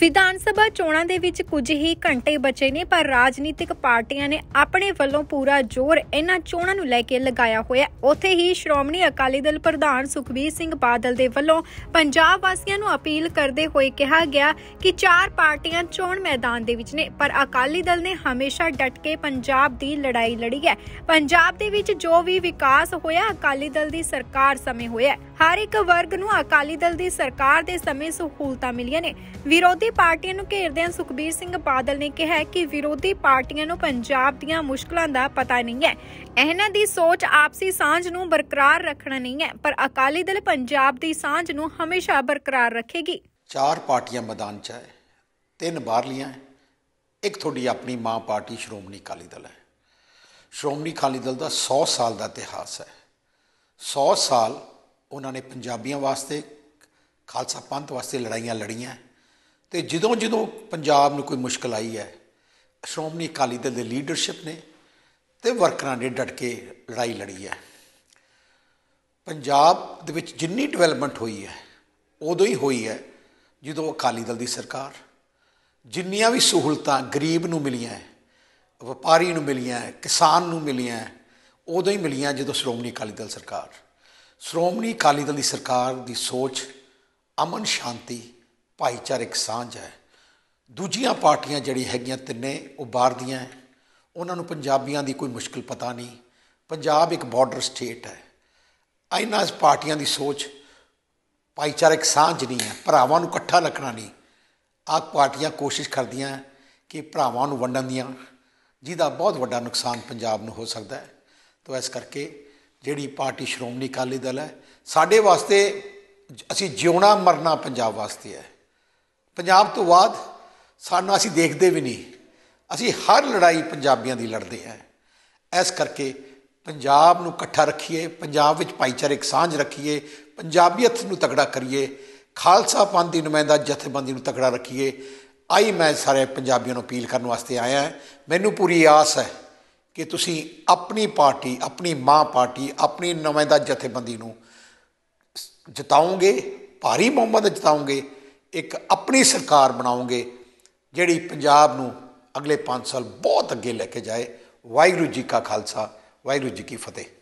ਵਿਧਾਨ ਸਭਾ ਚੋਣਾਂ ਦੇ ਵਿੱਚ ਕੁਝ ਹੀ ਘੰਟੇ ਬਚੇ ਨੇ ਪਰ ਰਾਜਨੀਤਿਕ ਪਾਰਟੀਆਂ ਨੇ ਆਪਣੇ ਵੱਲੋਂ ਪੂਰਾ ਜ਼ੋਰ ਇਹਨਾਂ ਚੋਣਾਂ ਨੂੰ ਲੈ ਕੇ ਲਗਾਇਆ ਹੋਇਆ ਉੱਥੇ ਹੀ ਸ਼੍ਰੋਮਣੀ ਅਕਾਲੀ ਦਲ ਪ੍ਰਧਾਨ ਸੁਖਬੀਰ ਸਿੰਘ ਬਾਦਲ ਦੇ ਵੱਲੋਂ ਪੰਜਾਬ ਵਾਸੀਆਂ ਨੂੰ ਅਪੀਲ ਕਰਦੇ ਹੋਏ ਕਿਹਾ ਗਿਆ ਕਿ ਚਾਰ ਪਾਰਟੀਆਂ ਚੋਣ ਮੈਦਾਨ ਦੇ ਵਿੱਚ ਨੇ ਪਰ ਅਕਾਲੀ ਦਲ ਨੇ ਹਮੇਸ਼ਾ ਡਟ ਕੇ ਪੰਜਾਬ ਦੀ ਲੜਾਈ ਲੜੀ ਹੈ ਪੰਜਾਬ ਦੇ ਵਿੱਚ ਜੋ ਵੀ ਵਿਕਾਸ ਹੋਇਆ ਅਕਾਲੀ ਦਲ ਦੀ ਸਰਕਾਰ ਸਮੇਂ ਹੋਇਆ ਹਰ ਇੱਕ ਵਰਗ ਨੂੰ ਅਕਾਲੀ ਦਲ ਦੀ ਸਰਕਾਰ ਦੇ ਸਮੇਂ ਸਹੂਲਤਾਂ ਮਿਲੀਆਂ ਨੇ ਵਿਰੋਧੀ ਵਿਰੋਧੀ ਪਾਰਟੀਆਂ ਨੂੰ ਘੇਰਦਿਆਂ ਸੁਖਬੀਰ ਸਿੰਘ ਬਾਦਲ ਨੇ ਕਿਹਾ ਕਿ ਵਿਰੋਧੀ ਪਾਰਟੀਆਂ ਨੂੰ ਪੰਜਾਬ ਦੀਆਂ ਮੁਸ਼ਕਲਾਂ ਦਾ ਪਤਾ ਨਹੀਂ ਹੈ ਇਹਨਾਂ ਦੀ ਸੋਚ ਆਪਸੀ ਸਾਂਝ ਨੂੰ ਬਰਕਰਾਰ ਰੱਖਣਾ ਨਹੀਂ ਹੈ ਪਰ ਅਕਾਲੀ ਦਲ ਪੰਜਾਬ ਦੀ ਸਾਂਝ ਨੂੰ ਹਮੇਸ਼ਾ ਬਰਕਰਾਰ ਰੱਖੇਗੀ ਚਾਰ ਪਾਰਟੀਆਂ ਮੈਦਾਨ 'ਚ ਹੈ ਤਿੰਨ ਬਾਹਰਲੀਆਂ ਇੱਕ ਤੁਹਾਡੀ ਆਪਣੀ ਮਾਂ ਪਾਰਟੀ ਸ਼੍ਰੋਮਣੀ ਅਕਾਲੀ ਦਲ ਹੈ ਸ਼੍ਰੋਮਣੀ ਅਕਾਲੀ ਦਲ ਦਾ 100 ਸਾਲ ਦਾ ਇਤਿਹਾਸ ਹੈ 100 ਸਾਲ ਉਹਨਾਂ ਨੇ ਪੰਜਾਬੀਆਂ ਵਾਸਤੇ ਖਾਲਸਾ ਪੰਥ ਵਾਸਤੇ ਲੜਾਈਆਂ ਲੜੀਆਂ ਤੇ ਜਦੋਂ ਜਦੋਂ ਪੰਜਾਬ ਨੂੰ ਕੋਈ ਮੁਸ਼ਕਲ ਆਈ ਹੈ ਸ਼੍ਰੋਮਣੀ ਅਕਾਲੀ ਦਲ ਦੇ ਲੀਡਰਸ਼ਿਪ ਨੇ ਤੇ ਵਰਕਰਾਂ ਨੇ ਡਟ ਕੇ ਲੜਾਈ ਲੜੀ ਹੈ ਪੰਜਾਬ ਦੇ ਵਿੱਚ ਜਿੰਨੀ ਡਿਵੈਲਪਮੈਂਟ ਹੋਈ ਹੈ ਉਦੋਂ ਹੀ ਹੋਈ ਹੈ ਜਦੋਂ ਅਕਾਲੀ ਦਲ ਦੀ ਸਰਕਾਰ ਜਿੰਨੀਆਂ ਵੀ ਸਹੂਲਤਾਂ ਗਰੀਬ ਨੂੰ ਮਿਲੀਆਂ ਹੈ ਵਪਾਰੀ ਨੂੰ ਮਿਲੀਆਂ ਹੈ ਕਿਸਾਨ ਨੂੰ ਮਿਲੀਆਂ ਹੈ ਉਦੋਂ ਹੀ ਮਿਲੀਆਂ ਜਦੋਂ ਸ਼੍ਰੋਮਣੀ ਅਕਾਲੀ ਦਲ ਸਰਕਾਰ ਸ਼੍ਰੋਮਣੀ ਅਕਾਲੀ ਦਲ ਦੀ ਸਰਕਾਰ ਦੀ ਸੋਚ ਅਮਨ ਸ਼ਾਂਤੀ ਭਾਈਚਾਰਕ ਸਾਂਝ ਹੈ ਦੂਜੀਆਂ ਪਾਰਟੀਆਂ ਜਿਹੜੀ ਹੈਗੀਆਂ ਤਿੰਨੇ ਉਹ ਬਾਹਰ ਦੀਆਂ ਉਹਨਾਂ ਨੂੰ ਪੰਜਾਬੀਆਂ ਦੀ ਕੋਈ ਮੁਸ਼ਕਲ ਪਤਾ ਨਹੀਂ ਪੰਜਾਬ ਇੱਕ ਬਾਰਡਰ ਸਟੇਟ ਹੈ ਇਹਨਾਂ ਪਾਰਟੀਆਂ ਦੀ ਸੋਚ ਭਾਈਚਾਰਕ ਸਾਂਝ ਨਹੀਂ ਹੈ ਭਰਾਵਾਂ ਨੂੰ ਇਕੱਠਾ ਰੱਖਣਾ ਨਹੀਂ ਆਹ ਪਾਰਟੀਆਂ ਕੋਸ਼ਿਸ਼ ਕਰਦੀਆਂ ਕਿ ਭਰਾਵਾਂ ਨੂੰ ਵੰਡਣ ਦੀਆਂ ਜਿਹਦਾ ਬਹੁਤ ਵੱਡਾ ਨੁਕਸਾਨ ਪੰਜਾਬ ਨੂੰ ਹੋ ਸਕਦਾ ਹੈ ਤੋਂ ਇਸ ਕਰਕੇ ਜਿਹੜੀ ਪਾਰਟੀ ਸ਼੍ਰੋਮਣੀ ਅਕਾਲੀ ਦਲ ਹੈ ਸਾਡੇ ਵਾਸਤੇ ਅਸੀਂ ਜਿਉਣਾ ਮਰਨਾ ਪੰਜਾਬ ਵਾਸਤੇ ਹੈ ਪੰਜਾਬ ਤੋਂ ਬਾਅਦ ਸਾਨੂੰ ਅਸੀਂ ਦੇਖਦੇ ਵੀ ਨਹੀਂ ਅਸੀਂ ਹਰ ਲੜਾਈ ਪੰਜਾਬੀਆਂ ਦੀ ਲੜਦੇ ਆ ਇਸ ਕਰਕੇ ਪੰਜਾਬ ਨੂੰ ਇਕੱਠਾ ਰੱਖੀਏ ਪੰਜਾਬ ਵਿੱਚ ਇੱਕ ਸਾਂਝ ਰੱਖੀਏ ਪੰਜਾਬੀਅਤ ਨੂੰ ਤਕੜਾ ਕਰੀਏ ਖਾਲਸਾ ਪੰਥ ਦੀ ਨੁਮਾਇੰਦਾ ਜਥੇਬੰਦੀ ਨੂੰ ਤਕੜਾ ਰੱਖੀਏ ਆਈ ਮੈਂ ਸਾਰੇ ਪੰਜਾਬੀਆਂ ਨੂੰ ਅਪੀਲ ਕਰਨ ਵਾਸਤੇ ਆਇਆ ਮੈਨੂੰ ਪੂਰੀ ਆਸ ਹੈ ਕਿ ਤੁਸੀਂ ਆਪਣੀ ਪਾਰਟੀ ਆਪਣੀ ਮਾਂ ਪਾਰਟੀ ਆਪਣੀ ਨੁਮਾਇੰਦਾ ਜਥੇਬੰਦੀ ਨੂੰ ਜਿਤਾਉਂਗੇ ਭਾਰੀ ਮੁਹੰਮਦ ਜਿਤਾਉਂਗੇ ਇੱਕ ਆਪਣੀ ਸਰਕਾਰ ਬਣਾਉਂਗੇ ਜਿਹੜੀ ਪੰਜਾਬ ਨੂੰ ਅਗਲੇ 5 ਸਾਲ ਬਹੁਤ ਅੱਗੇ ਲੈ ਕੇ ਜਾਏ ਵਾਹਿਗੁਰੂ ਜੀ ਕਾ ਖਾਲਸਾ ਵਾਹਿਗੁਰੂ ਜੀ ਕੀ ਫਤਿਹ